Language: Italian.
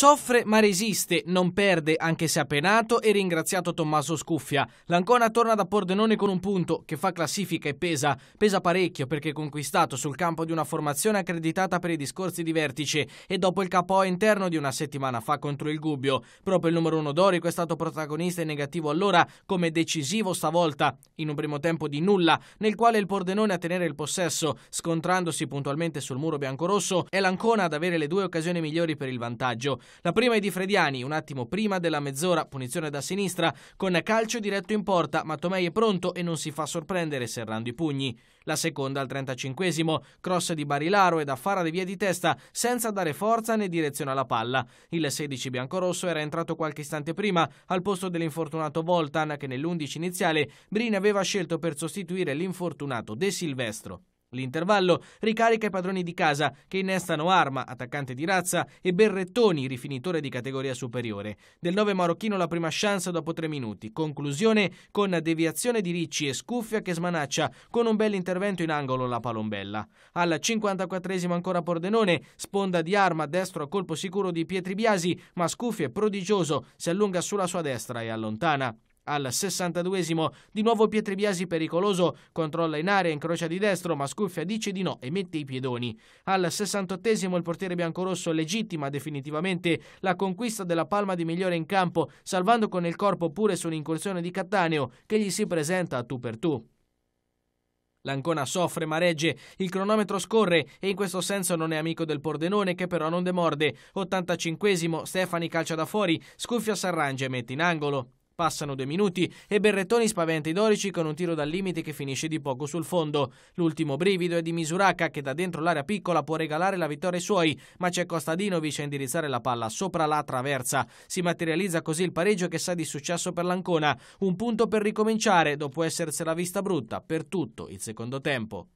Soffre ma resiste, non perde anche se ha penato e ringraziato Tommaso Scuffia. L'Ancona torna da Pordenone con un punto che fa classifica e pesa. Pesa parecchio perché conquistato sul campo di una formazione accreditata per i discorsi di vertice e dopo il KO interno di una settimana fa contro il Gubbio. Proprio il numero uno Dorico è stato protagonista e negativo allora come decisivo stavolta in un primo tempo di nulla nel quale il Pordenone a tenere il possesso scontrandosi puntualmente sul muro biancorosso è l'Ancona ad avere le due occasioni migliori per il vantaggio. La prima è di Frediani, un attimo prima della mezz'ora, punizione da sinistra, con calcio diretto in porta, ma Tomei è pronto e non si fa sorprendere serrando i pugni. La seconda al 35 cross di Barilaro e da Farade via di testa, senza dare forza né direzione alla palla. Il 16 biancorosso era entrato qualche istante prima, al posto dell'infortunato Voltan, che nell'11 iniziale Brini aveva scelto per sostituire l'infortunato De Silvestro. L'intervallo ricarica i padroni di casa che innestano Arma, attaccante di razza, e Berrettoni, rifinitore di categoria superiore. Del 9 marocchino la prima chance dopo 3 minuti. Conclusione con deviazione di Ricci e Scuffia che smanaccia con un bel intervento in angolo la palombella. Al 54esimo ancora Pordenone, sponda di Arma destro a colpo sicuro di Pietri Biasi, ma Scuffia è prodigioso, si allunga sulla sua destra e allontana. Al 62 di nuovo Pietri Biasi pericoloso, controlla in area, incrocia di destro, ma scuffia dice di no e mette i piedoni. Al 68 il portiere biancorosso legittima definitivamente la conquista della palma di migliore in campo, salvando con il corpo pure su un'incursione di Cattaneo che gli si presenta a tu per tu. L'Ancona soffre ma regge, il cronometro scorre e in questo senso non è amico del Pordenone che però non demorde. 85 Stefani calcia da fuori, scuffia s'arrange e mette in angolo. Passano due minuti e Berrettoni spaventa i dorici con un tiro dal limite che finisce di poco sul fondo. L'ultimo brivido è di Misuraka che da dentro l'area piccola può regalare la vittoria ai suoi, ma c'è Costadinovic a indirizzare la palla sopra la traversa. Si materializza così il pareggio che sa di successo per l'Ancona. Un punto per ricominciare dopo essersela vista brutta per tutto il secondo tempo.